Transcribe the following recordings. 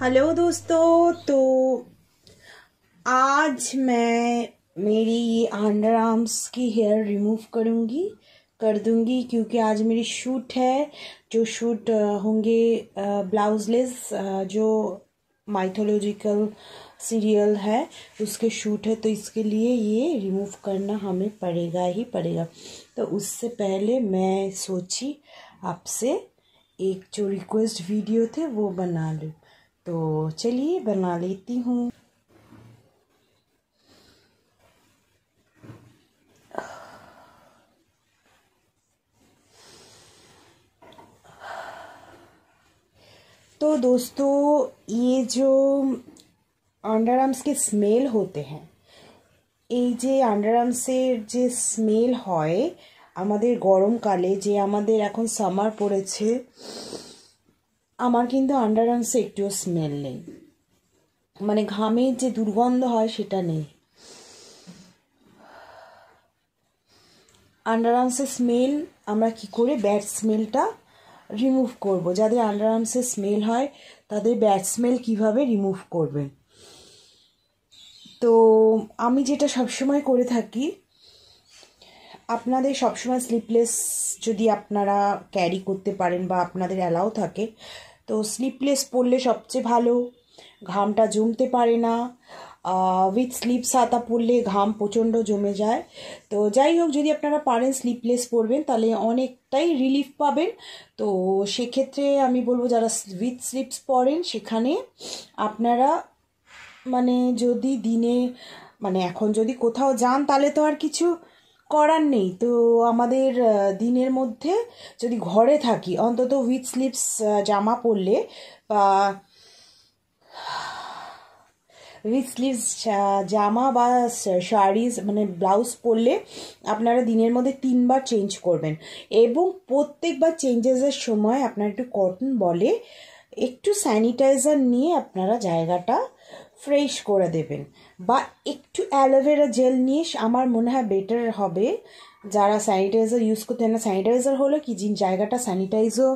hello दोस्तों तो आज मैं मेरी ये अंडर आर्म्स की हेयर रिमूव करूँगी कर दूँगी क्योंकि आज मेरी शूट है जो शूट होंगे ब्लाउजलेस जो माइथोलॉजिकल सीरियल है उसके शूट है तो इसके लिए ये रिमूव करना हमें पड़ेगा ही पड़ेगा तो उससे पहले मैं सोची आपसे एक जो रिक्वेस्ट वीडियो थे वो बना लूँ तो चलिए बना लेती हूँ तो दोस्तों ये जो आर्म्स के स्मेल होते हैं ये आर्म्स अंडरआर्म्सर जो स्मेल है गरमकाले जे हमें एम सामार पड़े আমার কিন্তু আন্ডার আর্মসে একটুও স্মেল নেই মানে ঘামের যে দুর্গন্ধ হয় সেটা নেই আন্ডার আর্মসের স্মেল আমরা কি করে ব্যাড স্মেলটা রিমুভ করব যাদের আন্ডার আর্মসের স্মেল হয় তাদের ব্যাড স্মেল কিভাবে রিমুভ করবেন তো আমি যেটা সবসময় করে থাকি আপনাদের সবসময় স্লিপলেস যদি আপনারা ক্যারি করতে পারেন বা আপনাদের অ্যালাও থাকে তো স্লিপলেস পরলে সবচেয়ে ভালো ঘামটা জমতে পারে না উইথ স্লিপ সাতা পরলে ঘাম প্রচণ্ড জমে যায় তো যাই হোক যদি আপনারা পারেন স্লিপলেস পরবেন তাহলে অনেকটাই রিলিফ পাবেন তো সেক্ষেত্রে আমি বলবো যারা উইথ স্লিপস পরেন সেখানে আপনারা মানে যদি দিনে মানে এখন যদি কোথাও যান তাহলে তো আর কিছু করার নেই তো আমাদের দিনের মধ্যে যদি ঘরে থাকি অন্তত উইথ স্লিপস জামা পরলে বা উইথ স্লিভস জামা বা শাড়িজ মানে ব্লাউজ পরলে আপনারা দিনের মধ্যে তিনবার চেঞ্জ করবেন এবং প্রত্যেকবার চেঞ্জেসের সময় আপনারা একটু কটন বলে একটু স্যানিটাইজার নিয়ে আপনারা জায়গাটা ফ্রেশ করে দেবেন বা একটু অ্যালোভেরা জেল নিয়ে আমার মনে হয় বেটার হবে যারা স্যানিটাইজার ইউজ করতে না স্যানিটাইজার হলো কি যিনি জায়গাটা স্যানিটাইজও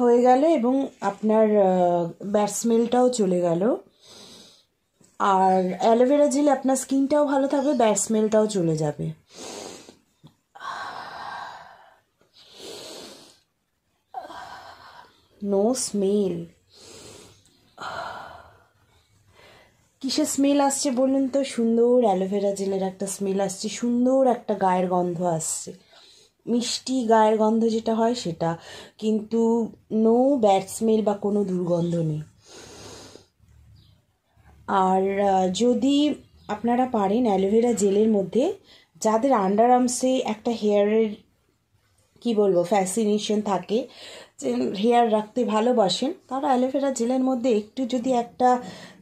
হয়ে গেল এবং আপনার ব্যাড স্মেলটাও চলে গেল আর অ্যালোভেরা জেলে আপনার স্কিনটাও ভালো থাকবে ব্যাড স্মেলটাও চলে যাবে নো স্মেল কিসের স্মেল আসছে বলুন তো সুন্দর অ্যালোভেরা জেলের একটা স্মেল আসছে সুন্দর একটা গায়ের গন্ধ আসছে মিষ্টি গায়ের গন্ধ যেটা হয় সেটা কিন্তু নো ব্যাড স্মেল বা কোনো দুর্গন্ধ নেই আর যদি আপনারা পারেন অ্যালোভেরা জেলের মধ্যে যাদের আন্ডার আর্মসে একটা হেয়ারের কি বলবো ফ্যাসিনেশন থাকে যে হেয়ার রাখতে ভালোবাসেন তারা অ্যালোভেরা জেলের মধ্যে একটু যদি একটা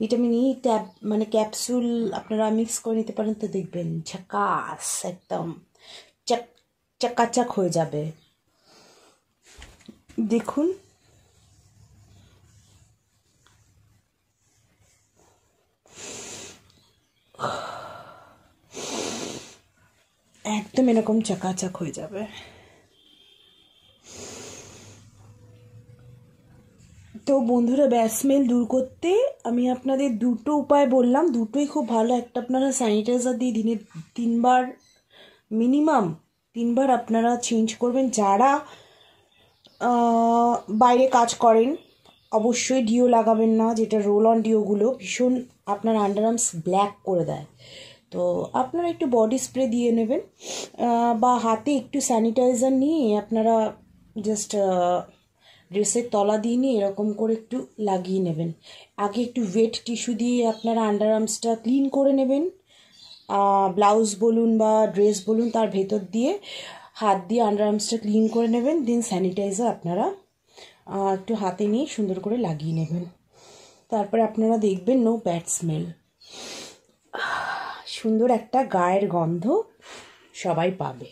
ভিটামিন ই ট্যাব মানে ক্যাপসুল আপনারা মিক্স করে নিতে পারেন তো দেখবেন ঝাকাস একদম চাক চাকাচাক হয়ে যাবে দেখুন একদম এরকম চাকাচাক হয়ে যাবে তো বন্ধুরা ব্যাসমেল দূর করতে আমি আপনাদের দুটো উপায় বললাম দুটোই খুব ভালো একটা আপনারা স্যানিটাইজার দিয়ে দিনে তিনবার মিনিমাম তিনবার আপনারা চেঞ্জ করবেন যারা বাইরে কাজ করেন অবশ্যই ডিও লাগাবেন না যেটা রোল অন ডিওগুলো ভীষণ আপনার আন্ডার আর্মস ব্ল্যাক করে দেয় তো আপনারা একটু বডি স্প্রে দিয়ে নেবেন বা হাতে একটু স্যানিটাইজার নিয়ে আপনারা জাস্ট ড্রেসের uh, তলা দিয়ে নিয়ে এরকম করে একটু লাগিয়ে নেবেন আগে একটু ওয়েট টিস্যু দিয়ে আপনারা আন্ডার আর্মসটা ক্লিন করে নেবেন ব্লাউজ বলুন বা ড্রেস বলুন তার ভেতর দিয়ে হাত দিয়ে আন্ডার আর্মসটা ক্লিন করে নেবেন দেন স্যানিটাইজার আপনারা একটু হাতে নিয়ে সুন্দর করে লাগিয়ে নেবেন তারপরে আপনারা দেখবেন নো ব্যাড স্মেল সুন্দর একটা গায়ের গন্ধ সবাই পাবে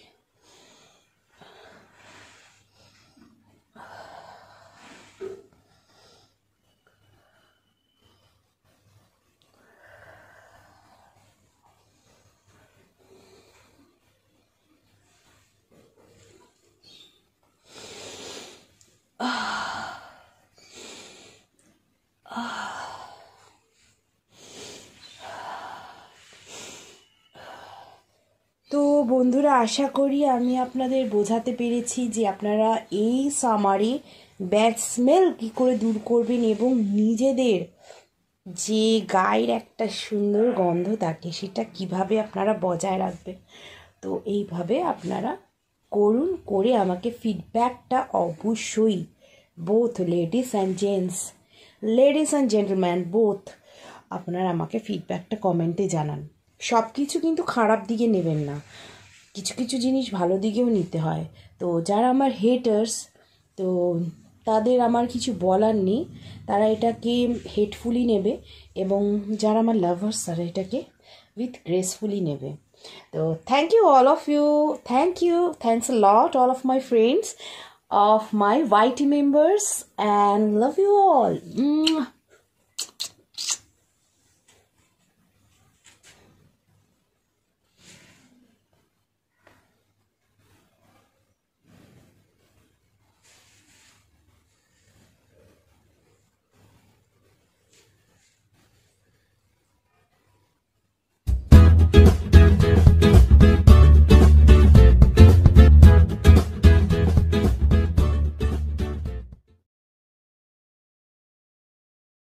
বন্ধুরা আশা করি আমি আপনাদের বোঝাতে পেরেছি যে আপনারা এই সামারে ব্যাড স্মেল কী করে দূর করবেন এবং নিজেদের যে গায়ের একটা সুন্দর গন্ধ থাকে সেটা কিভাবে আপনারা বজায় রাখবেন তো এইভাবে আপনারা করুন করে আমাকে ফিডব্যাকটা অবশ্যই both ladies and gents ladies and gentleman both আপনারা আমাকে ফিডব্যাকটা কমেন্টে জানান সব কিছু কিন্তু খারাপ দিকে নেবেন না কিছু কিছু জিনিস ভালো দিকেও নিতে হয় তো যারা আমার হেটার্স তো তাদের আমার কিছু বলার নেই তারা এটাকে হেটফুলি নেবে এবং যারা আমার লাভার্স তারা এটাকে উইথ গ্রেসফুলি নেবে তো thank you all of you thank you thanks lot all of my friends of my YT members and love you all